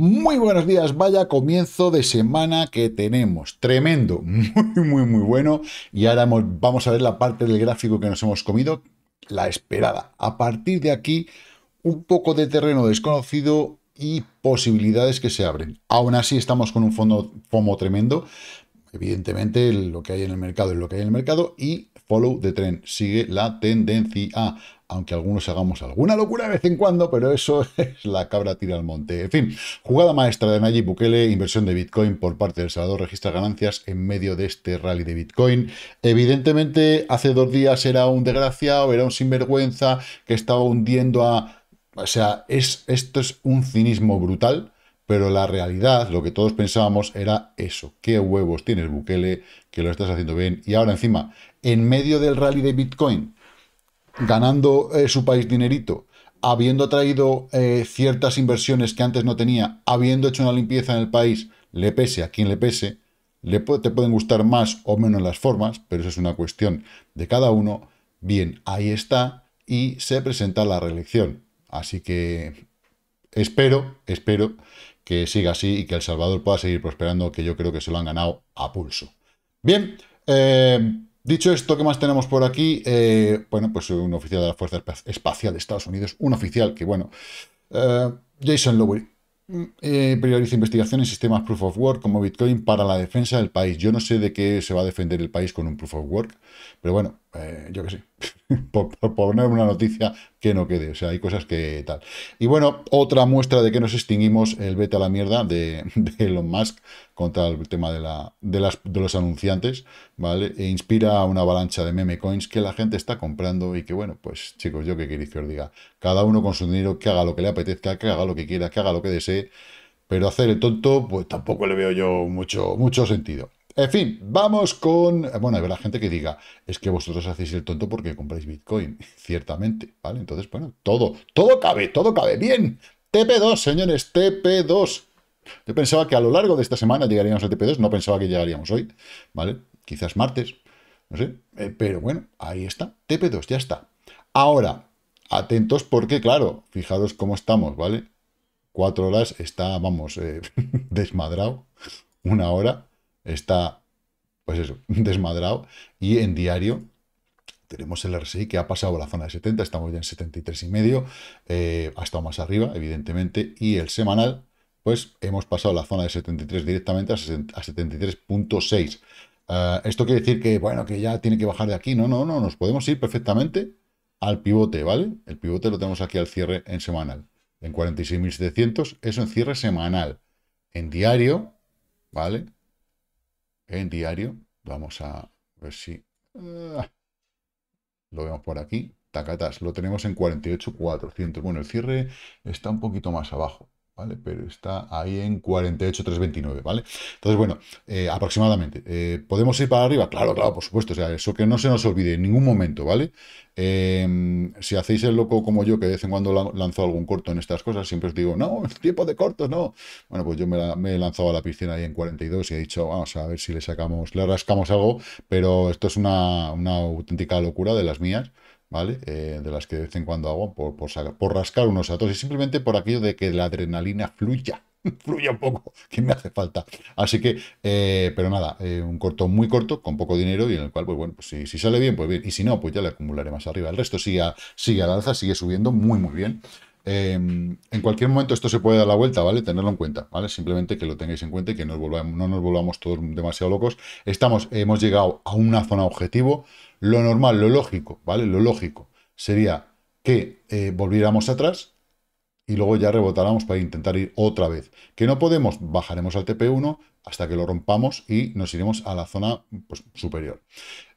Muy buenos días, vaya comienzo de semana que tenemos. Tremendo, muy, muy, muy bueno. Y ahora vamos a ver la parte del gráfico que nos hemos comido, la esperada. A partir de aquí, un poco de terreno desconocido y posibilidades que se abren. Aún así, estamos con un fondo FOMO tremendo. Evidentemente, lo que hay en el mercado es lo que hay en el mercado y follow the trend, sigue la tendencia aunque algunos hagamos alguna locura de vez en cuando, pero eso es la cabra tira al monte. En fin, jugada maestra de Nayib Bukele, inversión de Bitcoin por parte del Salvador registra ganancias en medio de este rally de Bitcoin. Evidentemente, hace dos días era un desgraciado, era un sinvergüenza que estaba hundiendo a... O sea, es, esto es un cinismo brutal. Pero la realidad, lo que todos pensábamos, era eso. Qué huevos tienes, Bukele, que lo estás haciendo bien. Y ahora encima, en medio del rally de Bitcoin, ganando eh, su país dinerito, habiendo traído eh, ciertas inversiones que antes no tenía, habiendo hecho una limpieza en el país, le pese a quien le pese, le te pueden gustar más o menos las formas, pero eso es una cuestión de cada uno. Bien, ahí está y se presenta la reelección. Así que espero, espero que siga así y que El Salvador pueda seguir prosperando, que yo creo que se lo han ganado a pulso. Bien, eh, Dicho esto, ¿qué más tenemos por aquí? Eh, bueno, pues un oficial de la Fuerza Espacial de Estados Unidos, un oficial que, bueno, eh, Jason Lowery, mm, eh, prioriza investigación en sistemas proof of work como Bitcoin para la defensa del país. Yo no sé de qué se va a defender el país con un proof of work, pero bueno, eh, yo que sé, por, poner una noticia que no quede. O sea, hay cosas que tal. Y bueno, otra muestra de que nos extinguimos el vete a la mierda de, de Elon Musk contra el tema de, la, de, las, de los anunciantes, ¿vale? E inspira una avalancha de meme coins que la gente está comprando y que, bueno, pues chicos, yo qué queréis que os diga. Cada uno con su dinero, que haga lo que le apetezca, que haga lo que quiera, que haga lo que desee. Pero hacer el tonto, pues tampoco le veo yo mucho, mucho sentido. En fin, vamos con... Bueno, la gente que diga, es que vosotros hacéis el tonto porque compráis Bitcoin, ciertamente, ¿vale? Entonces, bueno, todo, todo cabe, todo cabe. Bien, TP2, señores, TP2. Yo pensaba que a lo largo de esta semana llegaríamos a TP2, no pensaba que llegaríamos hoy, ¿vale? Quizás martes, no sé, eh, pero bueno, ahí está, TP2, ya está. Ahora, atentos porque, claro, fijaros cómo estamos, ¿vale? Cuatro horas está, vamos, eh, desmadrado, una hora, está, pues eso, desmadrado. Y en diario tenemos el RSI que ha pasado la zona de 70, estamos ya en 73 y medio, eh, ha estado más arriba, evidentemente, y el semanal, pues hemos pasado la zona de 73 directamente a, 73.6. Eh, esto quiere decir que, bueno, que ya tiene que bajar de aquí. No, no, no, nos podemos ir perfectamente al pivote, ¿vale? El pivote lo tenemos aquí al cierre en semanal. En 46.700, eso en cierre semanal. En diario, ¿vale? en diario. Vamos a ver si... Ah, lo vemos por aquí. Tacatas, lo tenemos en 48.400. Bueno, el cierre está un poquito más abajo. ¿vale? Pero está ahí en 48,329, ¿vale? Entonces, bueno, eh, aproximadamente. Eh, ¿Podemos ir para arriba? Claro, claro, por supuesto. O sea, eso que no se nos olvide en ningún momento, ¿vale? Em, si hacéis el loco como yo, que de vez en cuando lanzo algún corto en estas cosas, siempre os digo, no, tiempo de cortos, no. Bueno, pues yo me, la, he lanzado a la piscina ahí en 42 y he dicho, vamos a ver si le sacamos, le rascamos algo, pero esto es una, una auténtica locura de las mías. ¿vale? Eh, de las que de vez en cuando hago por, rascar unos datos y simplemente por aquello de que la adrenalina fluya, fluya un poco, que me hace falta. Así que, eh, pero nada, eh, un corto muy corto, con poco dinero y en el cual, pues bueno, pues si, si, sale bien, pues bien, y si no, pues ya le acumularé más arriba. El resto sigue, sigue al alza, sigue subiendo muy, muy bien. Em, en cualquier momento esto se puede dar la vuelta, ¿vale? Tenerlo en cuenta, ¿vale? Simplemente que lo tengáis en cuenta y que no nos volvamos todos demasiado locos. Estamos, hemos llegado a una zona objetivo. Lo normal, lo lógico, ¿vale? Lo lógico sería que eh, volviéramos atrás y luego ya rebotáramos para intentar ir otra vez. Que no podemos, bajaremos al TP1 hasta que lo rompamos y nos iremos a la zona pues, superior.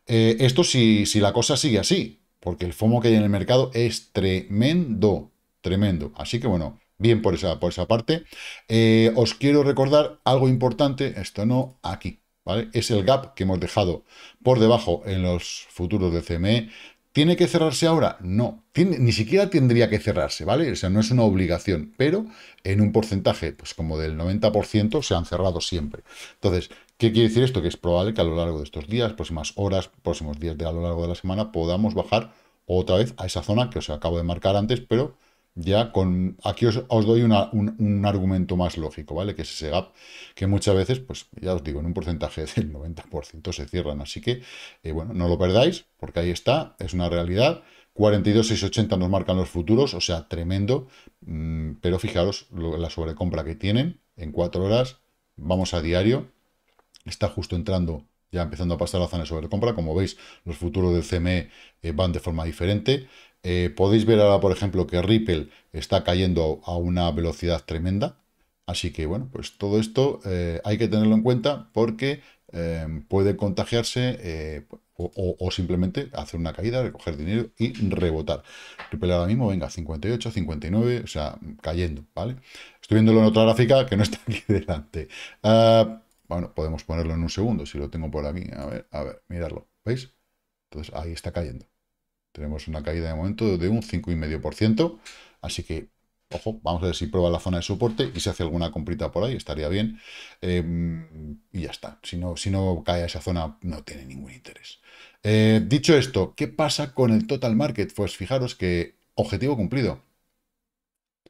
Eh, esto si, si la cosa sigue así, porque el FOMO que hay en el mercado es tremendo. Tremendo. Así que bueno, bien por esa, por esa parte. Eh, os quiero recordar algo importante, esto no aquí, ¿vale? Es el gap que hemos dejado por debajo en los futuros de CME. ¿Tiene que cerrarse ahora? No, ni siquiera tendría que cerrarse, ¿vale? O sea, no es una obligación, pero en un porcentaje, pues como del 90% se han cerrado siempre. Entonces, ¿qué quiere decir esto? Que es probable que a lo largo de estos días, próximas horas, próximos días de a lo largo de la semana, podamos bajar otra vez a esa zona que os acabo de marcar antes, pero ya con. Aquí os, doy un, argumento más lógico, ¿vale? Que es ese gap que muchas veces, pues ya os digo, en un porcentaje del 90% se cierran. Así que, eh, bueno, no lo perdáis, porque ahí está, es una realidad. 42,680 nos marcan los futuros, o sea, tremendo. Mm, pero fijaros la sobrecompra que tienen en cuatro horas. Vamos a diario. Está justo entrando, ya empezando a pasar la zona de sobrecompra. Como veis, los futuros del CME eh, van de forma diferente. Eh, podéis ver ahora, por ejemplo, que Ripple está cayendo a una velocidad tremenda. Así que, bueno, pues todo esto eh, hay que tenerlo en cuenta porque eh, puede contagiarse o, simplemente hacer una caída, recoger dinero y rebotar. Ripple ahora mismo, venga, 58, 59, o sea, cayendo, ¿vale? Estoy viéndolo en otra gráfica que no está aquí delante. Ah, bueno, podemos ponerlo en un segundo, si lo tengo por aquí. A ver, a ver, mirarlo, ¿veis? Entonces ahí está cayendo. Tenemos una caída de momento de un 5,5%, así que, ojo, vamos a ver si prueba la zona de soporte y si hace alguna comprita por ahí, estaría bien. Em, y ya está, si no, si no cae a esa zona no tiene ningún interés. Eh, dicho esto, ¿qué pasa con el total market? Pues fijaros que objetivo cumplido.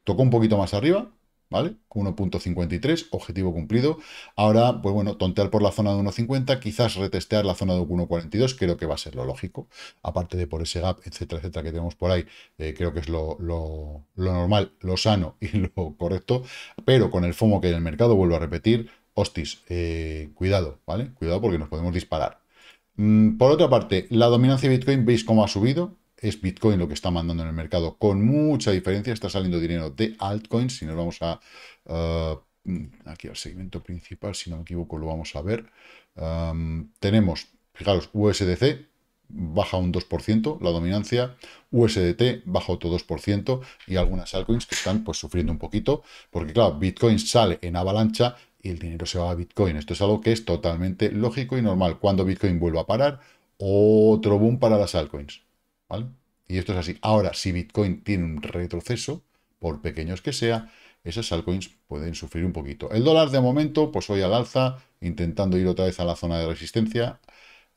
Tocó un poquito más arriba, ¿vale? 1.53, objetivo cumplido. Ahora, pues bueno, tontear por la zona de 1.50, quizás retestear la zona de 1.42, creo que va a ser lo lógico, aparte de por ese gap, etcétera, etcétera, que tenemos por ahí, eh, creo que es lo, lo, normal, lo sano y lo correcto, pero con el FOMO que hay en el mercado, vuelvo a repetir, hostis, eh, cuidado, ¿vale? Cuidado porque nos podemos disparar. Mm, por otra parte, la dominancia de Bitcoin, veis cómo ha subido, es Bitcoin lo que está mandando en el mercado. Con mucha diferencia está saliendo dinero de altcoins. Si nos vamos a... Uh, aquí al segmento principal, si no me equivoco, lo vamos a ver. Um, tenemos, fijaros, USDC, baja un 2%, la dominancia, USDT baja otro 2% y algunas altcoins que están pues sufriendo un poquito, porque claro, Bitcoin sale en avalancha y el dinero se va a Bitcoin. Esto es algo que es totalmente lógico y normal. Cuando Bitcoin vuelva a parar, otro boom para las altcoins. Y esto es así. Ahora, si Bitcoin tiene un retroceso, por pequeños que sea, esas altcoins pueden sufrir un poquito. El dólar de momento, pues hoy al alza, intentando ir otra vez a la zona de resistencia.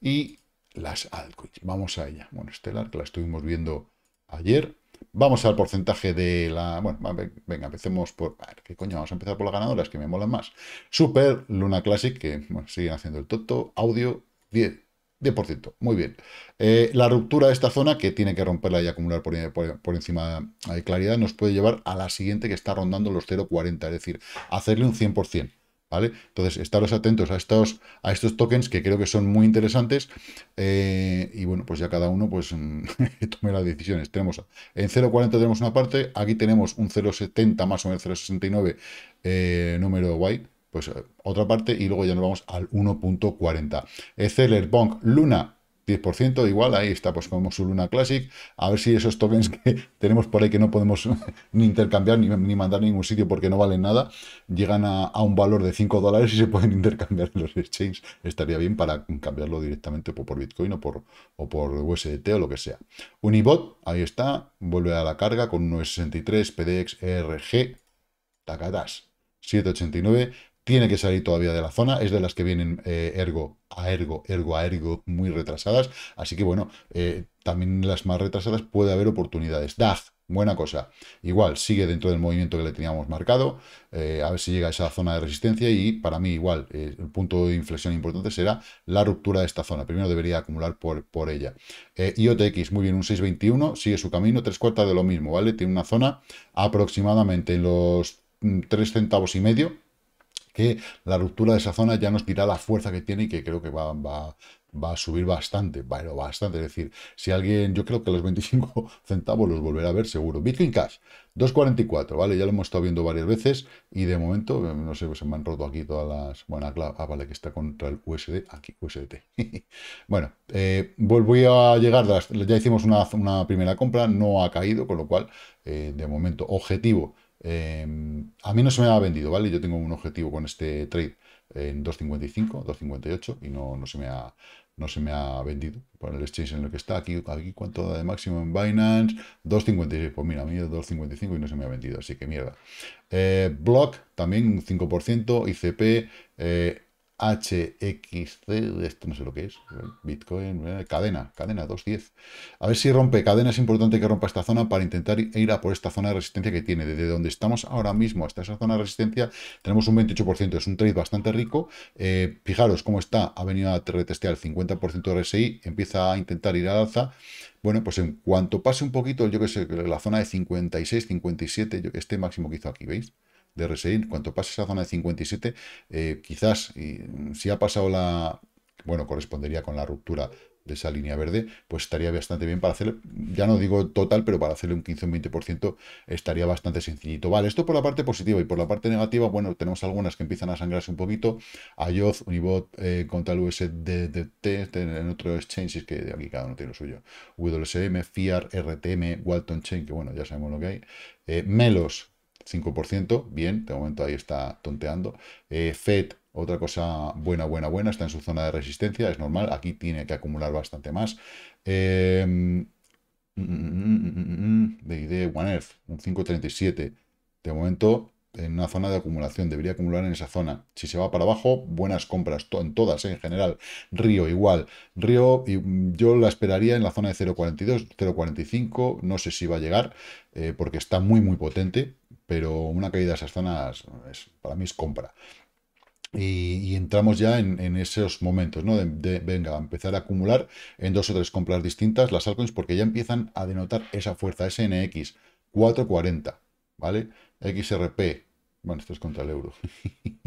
Y las altcoins, vamos a ella. Bueno, Stellar, que la estuvimos viendo ayer. Vamos al porcentaje de la... Bueno, venga, empecemos por... ¿Qué coño? Vamos a empezar por las ganadoras, que me molan más. Super, Luna Classic, que siguen haciendo el toto. Audio, 10, por ciento muy bien. Eh, la ruptura de esta zona, que tiene que romperla y acumular por, encima de claridad, nos puede llevar a la siguiente que está rondando los 0,40, es decir, hacerle un 100%. ¿Vale? Entonces, estaros atentos a estos, a estos tokens que creo que son muy interesantes. Eh, y bueno, pues ya cada uno pues tome las decisiones. Tenemos en 0.40 tenemos una parte, aquí tenemos un 0.70 más o menos 0.69 eh, número white pues otra parte y luego ya nos vamos al 1.40. Eceler, Bonk, Luna, 10%, igual, ahí está, pues como su Luna Classic, a ver si esos tokens que tenemos por ahí que no podemos ni intercambiar ni, mandar a ningún sitio porque no valen nada, llegan a, un valor de 5 dólares y se pueden intercambiar en los exchanges, estaría bien para cambiarlo directamente por, Bitcoin o por, o por USDT o lo que sea. Unibot, ahí está, vuelve a la carga con 9.63 PDX ERG, tacatas. 7.89, tiene que salir todavía de la zona, es de las que vienen eh, ergo a ergo, ergo a ergo muy retrasadas, así que bueno, eh, también las más retrasadas puede haber oportunidades. DAG, buena cosa, igual sigue dentro del movimiento que le teníamos marcado, eh, a ver si llega a esa zona de resistencia y para mí igual el punto de inflexión importante será la ruptura de esta zona, primero debería acumular por, por ella. IOTX, muy bien, un 6.21, sigue su camino, tres cuartas de lo mismo, ¿vale? Tiene una zona aproximadamente en los 3 mm, centavos y medio, que la ruptura de esa zona ya nos dirá la fuerza que tiene y que creo que va, va a subir bastante, pero bastante. Es decir, si alguien, yo creo que los 25 centavos los volverá a ver seguro. Bitcoin Cash, 2.44, ¿vale? Ya lo hemos estado viendo varias veces y de momento, eh, no sé, pues se me han roto aquí todas las... Bueno, ah, vale, que está contra el USD, aquí, USDT. bueno, vuelvo eh, a llegar, ya hicimos una, primera compra, no ha caído, con lo cual, eh, de momento, objetivo Em, a mí no se me ha vendido, ¿vale? Yo tengo un objetivo con este trade en 2.55, 2.58 y no, se me ha, no se me ha vendido por el exchange en el que está. Aquí, aquí ¿cuánto da de máximo en Binance? 2.56. Pues mira, a mí es 2.55 y no se me ha vendido, así que mierda. Eh, Block también un 5%, ICP, eh, HXC, esto no sé lo que es, Bitcoin, eh, cadena, cadena 210. A ver si rompe cadena, es importante que rompa esta zona para intentar ir a por esta zona de resistencia que tiene. Desde donde estamos ahora mismo hasta esa zona de resistencia tenemos un 28%, es un trade bastante rico. Eh, fijaros cómo está, ha venido a retestear el 50% de RSI, empieza a intentar ir al alza. Bueno, pues en cuanto pase un poquito, yo que sé, la zona de 56, 57, este máximo que hizo aquí, ¿veis? de RSI, cuanto pase esa zona de 57, eh, quizás mm, si ha pasado la... Bueno, correspondería con la ruptura de esa línea verde, pues estaría bastante bien para hacer, ya no digo total, pero para hacerle un 15 o 20% estaría bastante sencillito. Vale, esto por la parte positiva y por la parte negativa, bueno, tenemos algunas que empiezan a sangrarse un poquito, Ayoz, Unibot eh, contra el USDT, este en otros exchanges que aquí cada uno tiene lo suyo, WSM, FIAR, RTM, Walton Chain, que bueno, ya sabemos lo que hay, eh, Melos, 5%, bien, de momento ahí está tonteando. Eh, FED, otra cosa buena, buena, buena, está en su zona de resistencia, es normal, aquí tiene que acumular bastante más. Em, mm, mm, mm, de de One Earth, un 5.37, de momento en una zona de acumulación, debería acumular en esa zona. Si se va para abajo, buenas compras, en todas, eh, en general. Río igual. Río yo la esperaría en la zona de 0.42, 0.45, no sé si va a llegar, eh, porque está muy, muy potente pero una caída de esas zonas es, para mí es compra. Y, entramos ya en, esos momentos, ¿no? De, venga, empezar a acumular en dos o tres compras distintas las altcoins porque ya empiezan a denotar esa fuerza. SNX, 440, ¿vale? XRP, bueno, esto es contra el euro.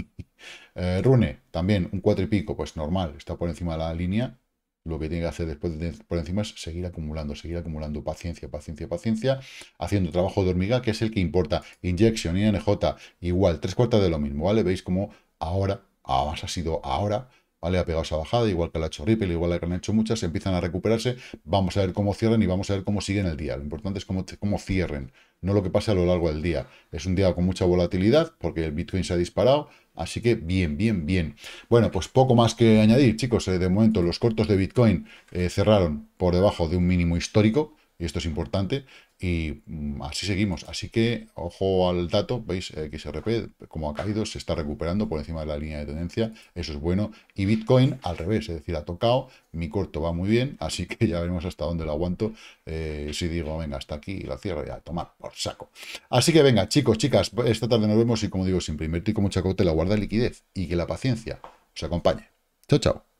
Eh, Rune, también un 4 y pico, pues normal, está por encima de la línea, lo que tiene que hacer después por encima es seguir acumulando, seguir acumulando paciencia, paciencia, paciencia, haciendo trabajo de hormiga, que es el que importa. Injection, INJ, igual, tres cuartas de lo mismo, ¿vale? Veis como ahora, además ha sido ahora, ¿vale? Ha pegado esa bajada, igual que la ha hecho Ripple, igual que han hecho muchas, empiezan a recuperarse, vamos a ver cómo cierran y vamos a ver cómo siguen el día. Lo importante es cómo, cómo cierren, no lo que pase a lo largo del día. Es un día con mucha volatilidad porque el Bitcoin se ha disparado, así que bien, bien, bien. Bueno, pues poco más que añadir, chicos. Eh, de momento los cortos de Bitcoin eh, cerraron por debajo de un mínimo histórico, y esto es importante y mm, así seguimos. Así que, ojo al dato, veis, XRP, eh, como ha caído, se está recuperando por encima de la línea de tendencia, eso es bueno. Y Bitcoin, al revés, es decir, ha tocado, mi corto va muy bien, así que ya veremos hasta dónde lo aguanto. Eh, si digo, venga, hasta aquí y lo cierro, ya, tomar por saco. Así que venga, chicos, chicas, esta tarde nos vemos y como digo, siempre invertir con mucha la guarda liquidez y que la paciencia os acompañe. Chao, chao.